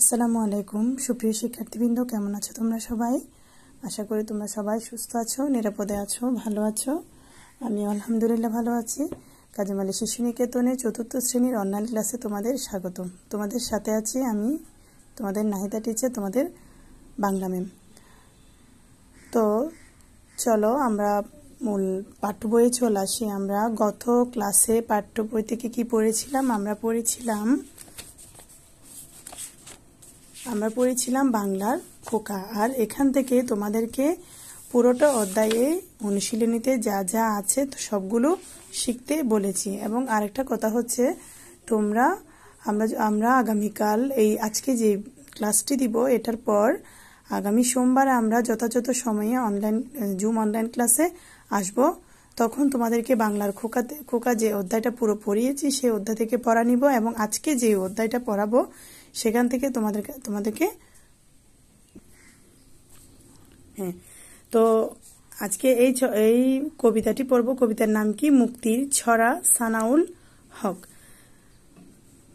আসসালামু আলাইকুম সুপ্রিয় শিক্ষার্থীবৃন্দ কেমন আছো তোমরা সবাই আশা করি তোমরা সবাই সুস্থ আছো নিরাপদে আছো ভালো আছো আমি আলহামদুলিল্লাহ ভালো আছি কাজমালি শিশু নিকেতনে চতুর্থ শ্রেণীর অনলাইন ক্লাসে তোমাদের স্বাগতম তোমাদের সাথে আছি আমি তোমাদের নাহিদা টিচার তোমাদের বাংলা ম্যাম তো চলো আমরা মূল পাঠ্য বইয়ে চলে আসি আমরা গত ক্লাসে পাঠ্য বই থেকে কী পড়েছিলাম আমরা পড়েছিলাম আমরা পড়েছিলাম বাংলার খোকা আর এখান থেকে তোমাদেরকে পুরোটা অধ্যায়ে অনুশীলনীতে যা যা আছে সবগুলো শিখতে বলেছি এবং আরেকটা কথা হচ্ছে তোমরা আমরা আমরা আগামীকাল এই আজকে যে ক্লাসটি দিব এটার পর আগামী সোমবার আমরা যথাযথ সময়ে অনলাইন জুম অনলাইন ক্লাসে আসব তখন তোমাদেরকে বাংলার খোকাতে খোকা যে অধ্যায়টা পুরো পড়িয়েছি সেই অধ্যায় থেকে পড়া নিব এবং আজকে যে অধ্যায়টা পড়াবো সেখান থেকে তোমাদের তোমাদেরকে হ্যাঁ তো আজকে এই এই কবিতাটি পড়ব কবিতার নাম কি মুক্তির ছড়া সানাউল হক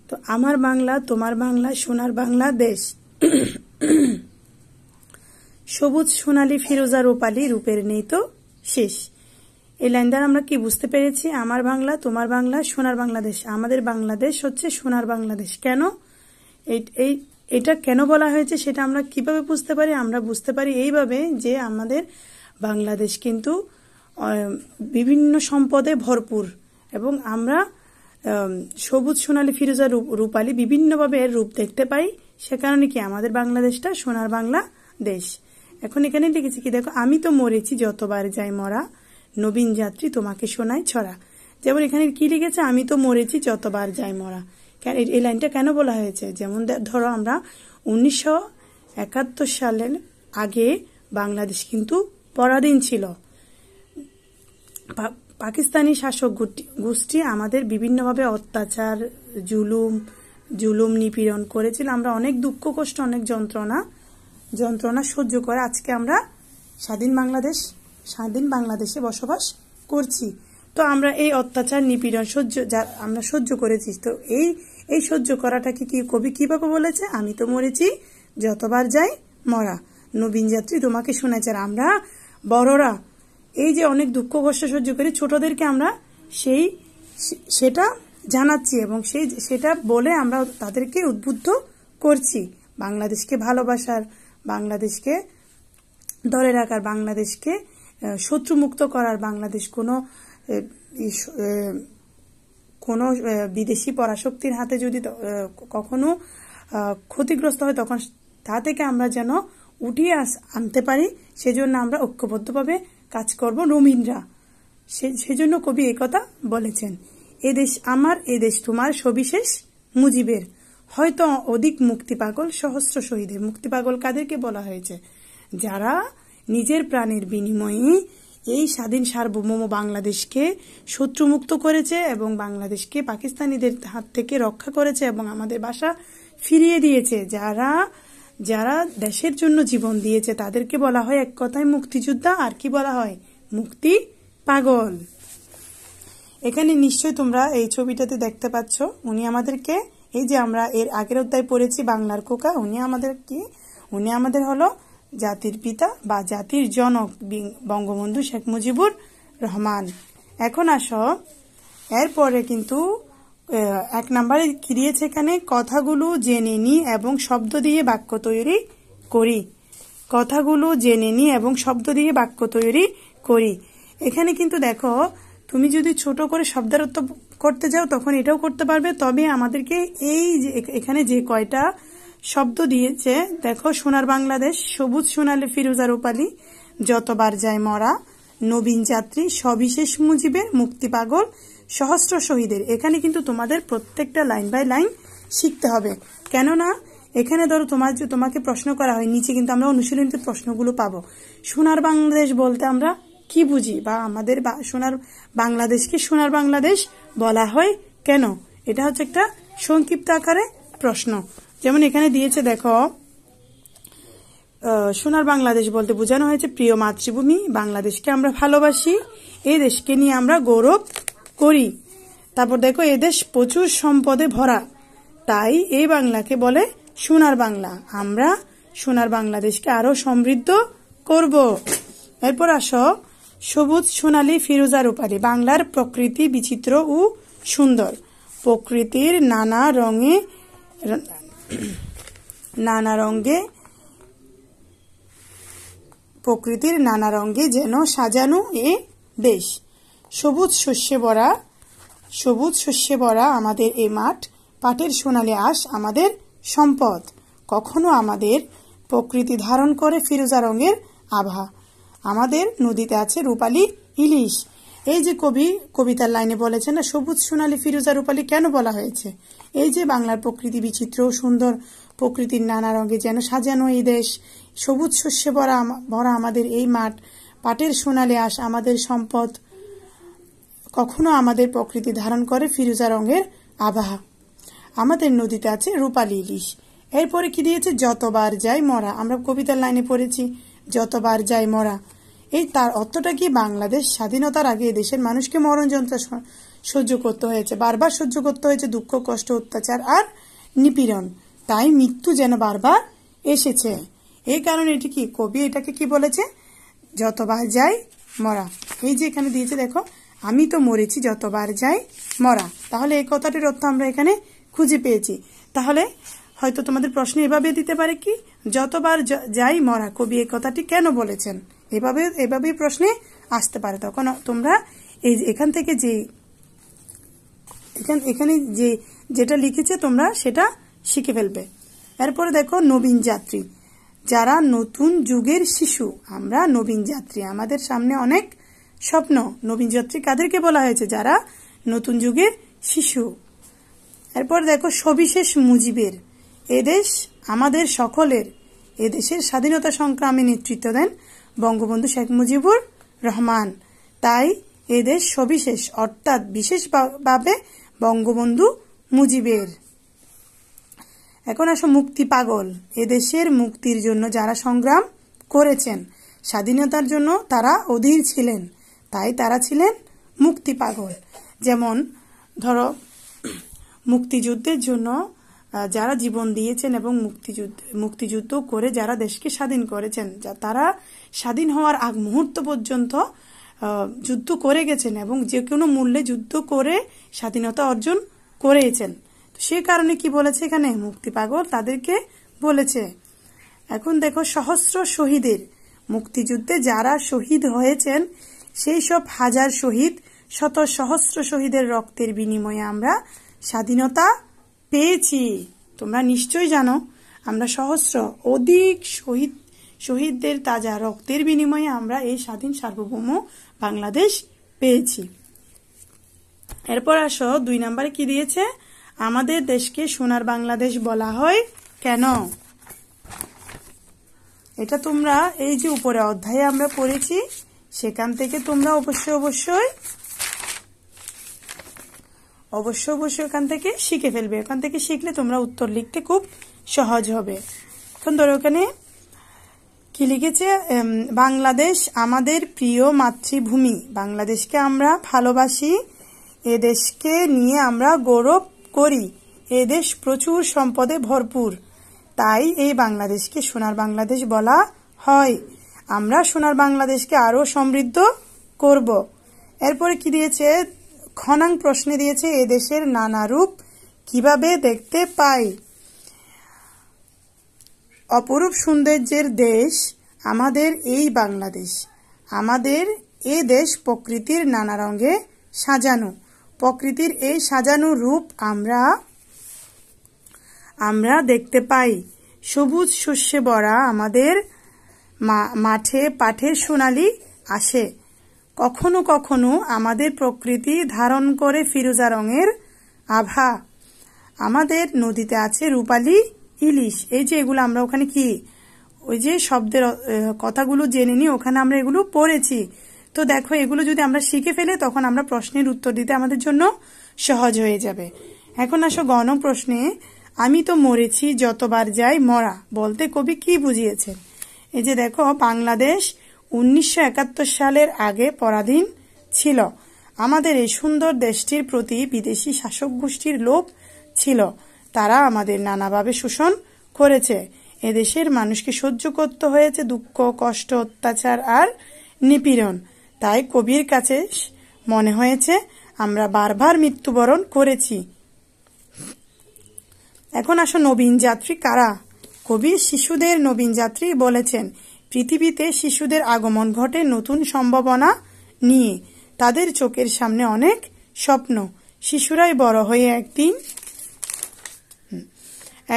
তো আমার বাংলা তোমার বাংলা সোনার বাংলাদেশ সবুজ সোনালি ফিরোজা রূপালি রূপের নেই তো শেষ এই লাইন দ্বারা আমরা কি বুঝতে পেরেছি আমার বাংলা তোমার বাংলা সোনার বাংলাদেশ আমাদের বাংলাদেশ হচ্ছে সোনার বাংলাদেশ কেন এই এটা কেন বলা হয়েছে সেটা আমরা কিভাবে বুঝতে পারি আমরা বুঝতে পারি এইভাবে যে আমাদের বাংলাদেশ কিন্তু বিভিন্ন সম্পদে ভরপুর এবং আমরা সবুজ সোনালি ফিরোজা রূপালি বিভিন্নভাবে এর রূপ দেখতে পাই সে কারণে কি আমাদের বাংলাদেশটা সোনার বাংলা দেশ এখন এখানে লিখেছি কি দেখো আমি তো মরেছি যতবার যাই মরা নবীন যাত্রী তোমাকে শোনায় ছড়া যেমন এখানে কি লিখেছে আমি তো মরেছি যতবার যাই মরা এই লাইনটা কেন বলা হয়েছে যেমন ধরো আমরা উনিশশো একাত্তর সালের আগে বাংলাদেশ কিন্তু পরাধীন ছিল পাকিস্তানি শাসক গোষ্ঠী আমাদের বিভিন্নভাবে অত্যাচার জুলুম জুলুম নিপীড়ন করেছিল আমরা অনেক দুঃখ কষ্ট অনেক যন্ত্রণা যন্ত্রণা সহ্য করে আজকে আমরা স্বাধীন বাংলাদেশ স্বাধীন বাংলাদেশে বসবাস করছি তো আমরা এই অত্যাচার নিপীড়ন সহ্য যা আমরা সহ্য করেছি তো এই এই সহ্য করাটাকে কি কবি কিভাবে বলেছে আমি তো মরেছি যতবার যাই মরা নবীন যাত্রী তোমাকে শুনেছে আমরা বড়রা এই যে অনেক দুঃখ কষ্ট সহ্য করি ছোটদেরকে আমরা সেই সেটা জানাচ্ছি এবং সেই সেটা বলে আমরা তাদেরকে উদ্বুদ্ধ করছি বাংলাদেশকে ভালোবাসার বাংলাদেশকে ধরে রাখার বাংলাদেশকে শত্রুমুক্ত করার বাংলাদেশ কোনো কোনো বিদেশি পরাশক্তির হাতে যদি কখনো ক্ষতিগ্রস্ত হয় তখন তা থেকে আমরা যেন উঠিয়ে আনতে পারি সেজন্য আমরা ঐক্যবদ্ধভাবে কাজ করব রোমিনরা সেজন্য কবি একথা বলেছেন এদেশ আমার এদেশ তোমার সবিশেষ মুজিবের হয়তো অধিক মুক্তি পাগল সহস্র শহীদের মুক্তি পাগল কাদেরকে বলা হয়েছে যারা নিজের প্রাণের বিনিময়ে এই স্বাধীন সার্বভৌম বাংলাদেশকে শত্রুমুক্ত করেছে এবং বাংলাদেশকে পাকিস্তানিদের হাত থেকে রক্ষা করেছে এবং আমাদের বাসা ফিরিয়ে দিয়েছে যারা যারা দেশের জন্য জীবন দিয়েছে তাদেরকে বলা হয় এক কথায় মুক্তিযোদ্ধা আর কি বলা হয় মুক্তি পাগল এখানে নিশ্চয় তোমরা এই ছবিটাতে দেখতে পাচ্ছ উনি আমাদেরকে এই যে আমরা এর আগের অধ্যায় পড়েছি বাংলার কোকা উনি আমাদের কি উনি আমাদের হলো জাতির পিতা বা জাতির জনক বঙ্গবন্ধু শেখ মুজিবুর রহমান এখন আসো এরপরে কিন্তু এক নম্বরে কিরিয়েছে এখানে কথাগুলো জেনে নিই এবং শব্দ দিয়ে বাক্য তৈরি করি কথাগুলো জেনে নিই এবং শব্দ দিয়ে বাক্য তৈরি করি এখানে কিন্তু দেখো তুমি যদি ছোট করে শব্দারত্ব করতে যাও তখন এটাও করতে পারবে তবে আমাদেরকে এই এখানে যে কয়টা শব্দ দিয়েছে দেখো সোনার বাংলাদেশ সবুজ সোনালে ফিরোজা রূপালী যতবার যায় মরা নবীন যাত্রী সবিশেষ মুজিবের মুক্তি পাগল সহস্র শহীদের এখানে কিন্তু তোমাদের প্রত্যেকটা লাইন বাই লাইন শিখতে হবে কেননা এখানে ধরো তোমার যে তোমাকে প্রশ্ন করা হয় নিচে কিন্তু আমরা অনুশীলনীতে প্রশ্নগুলো পাবো সোনার বাংলাদেশ বলতে আমরা কি বুঝি বা আমাদের সোনার বাংলাদেশকে সোনার বাংলাদেশ বলা হয় কেন এটা হচ্ছে একটা সংক্ষিপ্ত আকারে প্রশ্ন যেমন এখানে দিয়েছে দেখো সোনার বাংলাদেশ বলতে বোঝানো হয়েছে প্রিয় মাতৃভূমি বাংলাদেশকে আমরা ভালোবাসি এই দেশকে নিয়ে আমরা গৌরব করি তারপর দেখো এদেশ প্রচুর সম্পদে ভরা তাই এই বাংলাকে বলে সোনার বাংলা আমরা সোনার বাংলাদেশকে আরো সমৃদ্ধ করব এরপর আসো সবুজ সোনালী ফিরোজার উপাধি বাংলার প্রকৃতি বিচিত্র ও সুন্দর প্রকৃতির নানা রঙে নানা রঙে প্রকৃতির নানা রঙে যেন সাজানো এ দেশ সবুজ শস্যে ভরা সবুজ শস্যে ভরা আমাদের এ মাঠ পাটের সোনালি আস আমাদের সম্পদ কখনো আমাদের প্রকৃতি ধারণ করে ফিরোজা রঙের আভা আমাদের নদীতে আছে রূপালি ইলিশ এই যে কবি কবিতার লাইনে বলেছে না সবুজ সোনালি ফিরোজা রূপালি কেন বলা হয়েছে এই যে বাংলার প্রকৃতি বিচিত্র সুন্দর প্রকৃতির নানা রঙে যেন সাজানো এই দেশ সবুজ শস্যে ভরা ভরা আমাদের এই মাঠ পাটের সোনালে আস আমাদের সম্পদ কখনো আমাদের প্রকৃতি ধারণ করে ফিরুজা রঙের আবাহা আমাদের নদীতে আছে রূপালী ইলিশ এরপরে কি দিয়েছে যতবার যাই মরা আমরা কবিতার লাইনে পড়েছি যতবার যাই মরা এই তার অর্থটা কি বাংলাদেশ স্বাধীনতার আগে দেশের মানুষকে মরণ যন্ত্র সহ্য করতে হয়েছে বারবার সহ্য করতে হয়েছে দুঃখ কষ্ট অত্যাচার আর নিপীড়ন তাই মৃত্যু যেন বারবার এসেছে এই কারণে এটি কি কবি এটাকে কি বলেছে যতবার যাই মরা এই যে এখানে দিয়েছে দেখো আমি তো মরেছি যতবার যাই মরা তাহলে এই কথাটির অর্থ আমরা এখানে খুঁজে পেয়েছি তাহলে হয়তো তোমাদের প্রশ্ন এভাবে দিতে পারে কি যতবার যাই মরা কবি এই কথাটি কেন বলেছেন এভাবে এভাবেই প্রশ্নে আসতে পারে তখন তোমরা এই এখান থেকে যে এখানে এখানে যে যেটা লিখেছে তোমরা সেটা শিখে ফেলবে এরপরে দেখো নবীন যাত্রী যারা নতুন যুগের শিশু আমরা নবীন যাত্রী আমাদের সামনে অনেক স্বপ্ন নবীন যাত্রী কাদেরকে বলা হয়েছে যারা নতুন যুগের শিশু এরপর দেখো সবিশেষ মুজিবের এদেশ আমাদের সকলের এদেশের স্বাধীনতা সংগ্রামে নেতৃত্ব দেন বঙ্গবন্ধু শেখ মুজিবুর রহমান তাই এদেশ সবিশেষ অর্থাৎ বিশেষভাবে বঙ্গবন্ধু মুজিবের এখন আসো মুক্তি পাগল এদেশের মুক্তির জন্য যারা সংগ্রাম করেছেন স্বাধীনতার জন্য তারা অধীর ছিলেন তাই তারা ছিলেন মুক্তি পাগল যেমন ধরো মুক্তিযুদ্ধের জন্য যারা জীবন দিয়েছেন এবং মুক্তিযুদ্ধ মুক্তিযুদ্ধ করে যারা দেশকে স্বাধীন করেছেন যা তারা স্বাধীন হওয়ার আগ মুহূর্ত পর্যন্ত যুদ্ধ করে গেছেন এবং যে কোনো মূল্যে যুদ্ধ করে স্বাধীনতা অর্জন করেছেন সে কারণে কি বলেছে এখানে মুক্তি পাগল তাদেরকে বলেছে এখন দেখো সহস্র শহীদের মুক্তিযুদ্ধে যারা শহীদ হয়েছেন সেই সব হাজার শহীদ শত সহস্র শহীদের রক্তের বিনিময়ে আমরা স্বাধীনতা পেয়েছি তোমরা নিশ্চয়ই জানো আমরা সহস্র অধিক শহীদ শহীদদের তাজা রক্তের বিনিময়ে আমরা এই স্বাধীন সার্বভৌম বাংলাদেশ পেয়েছি এরপর আসো দুই নম্বরে কি দিয়েছে আমাদের দেশকে সোনার বাংলাদেশ বলা হয় কেন এটা তোমরা এই যে উপরে অধ্যায়ে আমরা পড়েছি সেখান থেকে তোমরা অবশ্যই অবশ্যই অবশ্যই অবশ্যই ওখান থেকে শিখে ফেলবে ওখান থেকে শিখলে তোমরা উত্তর লিখতে খুব সহজ হবে এখন ধরো ওখানে কি লিখেছে বাংলাদেশ আমাদের প্রিয় মাতৃভূমি বাংলাদেশকে আমরা ভালোবাসি এদেশকে নিয়ে আমরা গৌরব করি এদেশ প্রচুর সম্পদে ভরপুর তাই এই বাংলাদেশকে সোনার বাংলাদেশ বলা হয় আমরা সোনার বাংলাদেশকে আরও সমৃদ্ধ করব এরপরে কি দিয়েছে খনাং প্রশ্নে দিয়েছে এদেশের নানা রূপ কিভাবে দেখতে পাই অপরূপ সৌন্দর্যের দেশ আমাদের এই বাংলাদেশ আমাদের এ দেশ প্রকৃতির নানা রঙে সাজানো প্রকৃতির এই সাজানো রূপ আমরা আমরা দেখতে পাই সবুজ শস্যে বরা আমাদের মাঠে পাঠে সোনালি আসে কখনো কখনো আমাদের প্রকৃতি ধারণ করে ফিরোজা রঙের আভা আমাদের নদীতে আছে রূপালী ইলিশ এই যে এগুলো আমরা ওখানে কি ওই যে শব্দের কথাগুলো জেনে নিই ওখানে আমরা এগুলো পড়েছি তো দেখো এগুলো যদি আমরা শিখে ফেলে তখন আমরা প্রশ্নের উত্তর দিতে আমাদের জন্য সহজ হয়ে যাবে এখন আসো গণ প্রশ্নে আমি তো মরেছি যতবার যাই মরা বলতে কবি কি বুঝিয়েছেন এই যে দেখো বাংলাদেশ উনিশশো সালের আগে পরাধীন ছিল আমাদের এই সুন্দর দেশটির প্রতি বিদেশি শাসক গোষ্ঠীর লোভ ছিল তারা আমাদের নানাভাবে শোষণ করেছে এদেশের মানুষকে সহ্য করতে হয়েছে দুঃখ কষ্ট অত্যাচার আর নিপীড়ন তাই কবির কাছে মনে হয়েছে আমরা বারবার মৃত্যুবরণ করেছি এখন আসো নবীন যাত্রী কারা কবি শিশুদের নবীন যাত্রী বলেছেন পৃথিবীতে শিশুদের আগমন ঘটে নতুন সম্ভাবনা নিয়ে তাদের চোখের সামনে অনেক স্বপ্ন শিশুরাই বড় হয়ে একদিন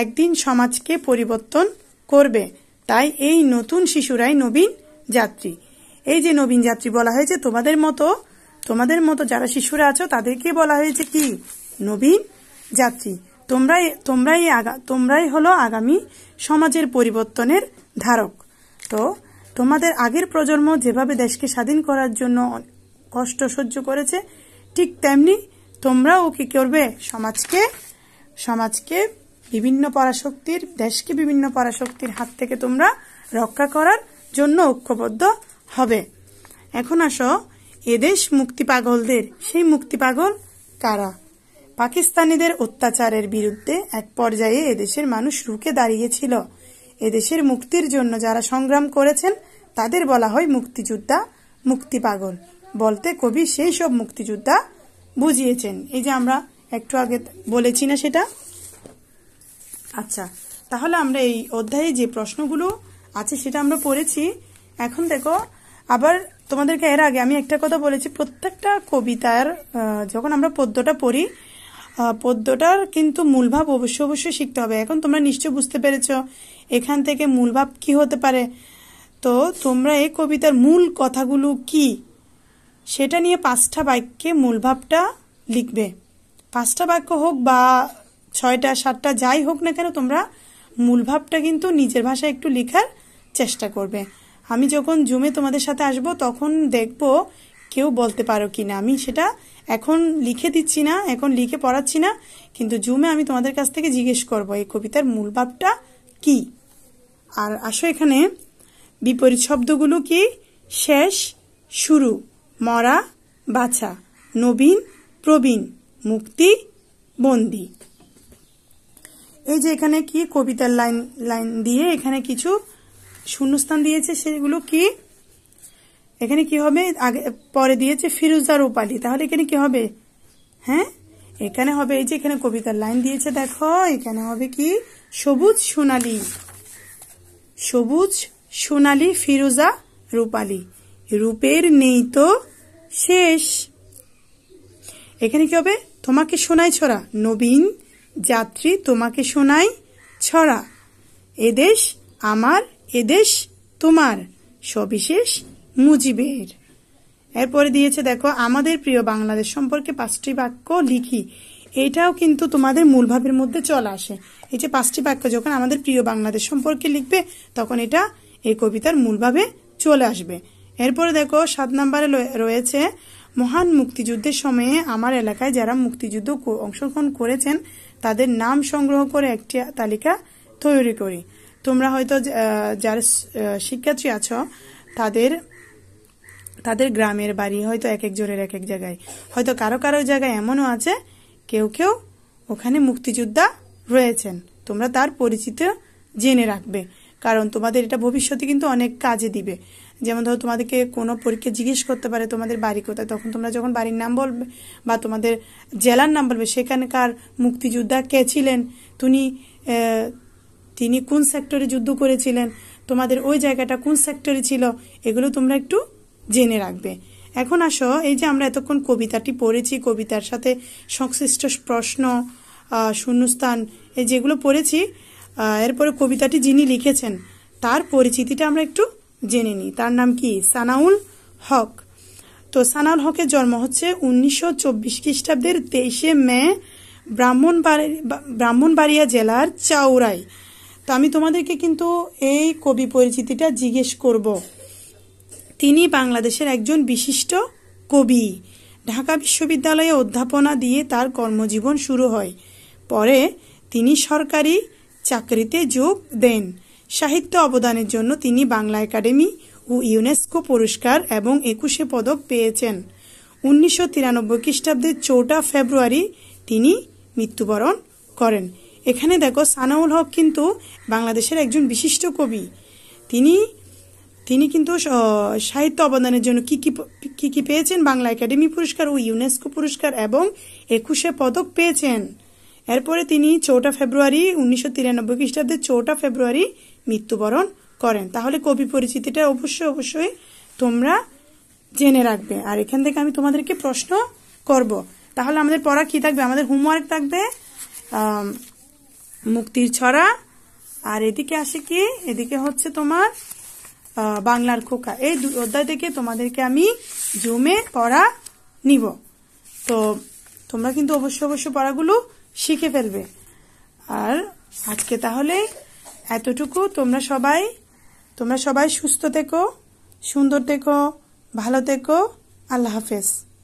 একদিন সমাজকে পরিবর্তন করবে তাই এই নতুন শিশুরাই নবীন যাত্রী এই যে নবীন যাত্রী বলা হয়েছে তোমাদের মতো তোমাদের মতো যারা শিশুরা আছো তাদেরকে বলা হয়েছে কি নবীন যাত্রী তোমরাই তোমরাই তোমরাই হলো আগামী সমাজের পরিবর্তনের ধারক তো তোমাদের আগের প্রজন্ম যেভাবে দেশকে স্বাধীন করার জন্য কষ্ট সহ্য করেছে ঠিক তেমনি তোমরাও কি করবে সমাজকে সমাজকে বিভিন্ন পরাশক্তির দেশকে বিভিন্ন পরাশক্তির হাত থেকে তোমরা রক্ষা করার জন্য ঐক্যবদ্ধ হবে এখন আসো এদেশ মুক্তি পাগলদের সেই মুক্তি পাগল কারা পাকিস্তানিদের অত্যাচারের বিরুদ্ধে এক পর্যায়ে এদেশের মানুষ রুখে দাঁড়িয়েছিল এদেশের মুক্তির জন্য যারা সংগ্রাম করেছেন তাদের বলা হয় মুক্তিযোদ্ধা মুক্তি পাগল বলতে কবি সেই সব মুক্তিযোদ্ধা বুঝিয়েছেন এই যে আমরা একটু আগে বলেছি না সেটা আচ্ছা তাহলে আমরা এই অধ্যায়ে যে প্রশ্নগুলো আছে সেটা আমরা পড়েছি এখন দেখো আবার তোমাদেরকে এর আগে আমি একটা কথা বলেছি প্রত্যেকটা কবিতার যখন আমরা পদ্যটা পড়ি পদ্যটার কিন্তু মূলভাব অবশ্যই অবশ্যই শিখতে হবে এখন তোমরা নিশ্চয় বুঝতে পেরেছ এখান থেকে মূলভাব কি হতে পারে তো তোমরা এই কবিতার মূল কথাগুলো কি সেটা নিয়ে পাঁচটা বাক্যে মূলভাবটা লিখবে পাঁচটা বাক্য হোক বা ছয়টা সাতটা যাই হোক না কেন তোমরা মূল ভাবটা কিন্তু নিজের ভাষায় একটু লেখার চেষ্টা করবে আমি যখন জুমে তোমাদের সাথে আসব তখন দেখব কেউ বলতে পারো কি না আমি সেটা এখন লিখে দিচ্ছি না এখন লিখে পড়াচ্ছি না কিন্তু জুমে আমি তোমাদের কাছ থেকে জিজ্ঞেস করব এই কবিতার মূল ভাবটা কি আর আসো এখানে বিপরীত শব্দগুলো কি শেষ শুরু মরা বাছা নবীন প্রবীণ মুক্তি বন্দী এই যে এখানে কি কবিতার লাইন লাইন দিয়ে এখানে কিছু শূন্যস্থান দিয়েছে সেগুলো কি এখানে কি হবে আগে পরে দিয়েছে ফিরুজা রূপালী তাহলে এখানে কি হবে হ্যাঁ এখানে হবে এই যে এখানে কবিতার লাইন দিয়েছে দেখো এখানে হবে কি সবুজ সোনালি সবুজ সোনালি ফিরোজা রূপালী রূপের নেই তো শেষ এখানে কি হবে তোমাকে সোনাই ছড়া নবীন যাত্রী তোমাকে শোনাই ছড়া এদেশ আমার এদেশ তোমার সবিশেষ মুজিবের এরপরে দিয়েছে দেখো আমাদের প্রিয় বাংলাদেশ সম্পর্কে পাঁচটি বাক্য লিখি এটাও কিন্তু তোমাদের মূলভাবের মধ্যে চলে আসে এই যে পাঁচটি বাক্য যখন আমাদের প্রিয় বাংলাদেশ সম্পর্কে লিখবে তখন এটা এই কবিতার মূলভাবে চলে আসবে এরপরে দেখো সাত নম্বরে রয়েছে মহান মুক্তিযুদ্ধের সময়ে আমার এলাকায় যারা মুক্তিযুদ্ধ অংশগ্রহণ করেছেন তাদের নাম সংগ্রহ করে একটি তালিকা তৈরি করি তোমরা হয়তো যারা শিক্ষার্থী আছো তাদের তাদের গ্রামের বাড়ি হয়তো এক এক জোরের এক এক জায়গায় হয়তো কারো কারো জায়গায় এমনও আছে কেউ কেউ ওখানে মুক্তিযোদ্ধা রয়েছেন তোমরা তার পরিচিত জেনে রাখবে কারণ তোমাদের এটা ভবিষ্যতে কিন্তু অনেক কাজে দিবে যেমন ধরো তোমাদেরকে কোনো পরীক্ষা জিজ্ঞেস করতে পারে তোমাদের বাড়ি কোথায় তখন তোমরা যখন বাড়ির নাম বলবে বা তোমাদের জেলার নাম বলবে সেখানকার মুক্তিযোদ্ধা কে ছিলেন তুমি তিনি কোন সেক্টরে যুদ্ধ করেছিলেন তোমাদের ওই জায়গাটা কোন সেক্টরে ছিল এগুলো তোমরা একটু জেনে রাখবে এখন আসো এই যে আমরা এতক্ষণ কবিতাটি পড়েছি কবিতার সাথে সংশ্লিষ্ট প্রশ্ন শূন্যস্থান এই যেগুলো পড়েছি এরপরে কবিতাটি যিনি লিখেছেন তার পরিচিতিটা আমরা একটু জেনে নিই তার নাম কি সানাউল হক তো সানাউল হকের জন্ম হচ্ছে উনিশশো চব্বিশ খ্রিস্টাব্দের তেইশে মে ব্রাহ্মণবাড়ি ব্রাহ্মণবাড়িয়া জেলার চাউরাই তো আমি তোমাদেরকে কিন্তু এই কবি পরিচিতিটা জিজ্ঞেস করব তিনি বাংলাদেশের একজন বিশিষ্ট কবি ঢাকা বিশ্ববিদ্যালয়ে অধ্যাপনা দিয়ে তার কর্মজীবন শুরু হয় পরে তিনি সরকারি চাকরিতে যোগ দেন সাহিত্য অবদানের জন্য তিনি বাংলা একাডেমি ও ইউনেস্কো পুরস্কার এবং একুশে পদক পেয়েছেন উনিশশো তিরানব্বই খ্রিস্টাব্দের চৌঠা ফেব্রুয়ারি তিনি মৃত্যুবরণ করেন এখানে দেখো সানাউল হক কিন্তু বাংলাদেশের একজন বিশিষ্ট কবি তিনি তিনি কিন্তু সাহিত্য অবদানের জন্য কী কী কী কী পেয়েছেন বাংলা একাডেমি পুরস্কার ও ইউনেস্কো পুরস্কার এবং একুশে পদক পেয়েছেন এরপরে তিনি চৌঠা ফেব্রুয়ারি উনিশশো তিরানব্বই খ্রিস্টাব্দে চৌঠা ফেব্রুয়ারি মৃত্যুবরণ করেন তাহলে কবি পরিচিতিটা অবশ্যই অবশ্যই তোমরা জেনে রাখবে আর এখান থেকে আমি তোমাদেরকে প্রশ্ন করব তাহলে আমাদের পড়া কি থাকবে আমাদের হোমওয়ার্ক থাকবে মুক্তির ছড়া আর এদিকে আসে কি এদিকে হচ্ছে তোমার বাংলার খোকা এই অধ্যায় থেকে তোমাদেরকে আমি জমে পড়া নিব তো তোমরা কিন্তু অবশ্য অবশ্য পড়াগুলো শিখে ফেলবে আর আজকে তাহলে এতটুকু তোমরা সবাই তোমরা সবাই সুস্থ থেকো সুন্দর থেকো ভালো থেকো আল্লাহ হাফেজ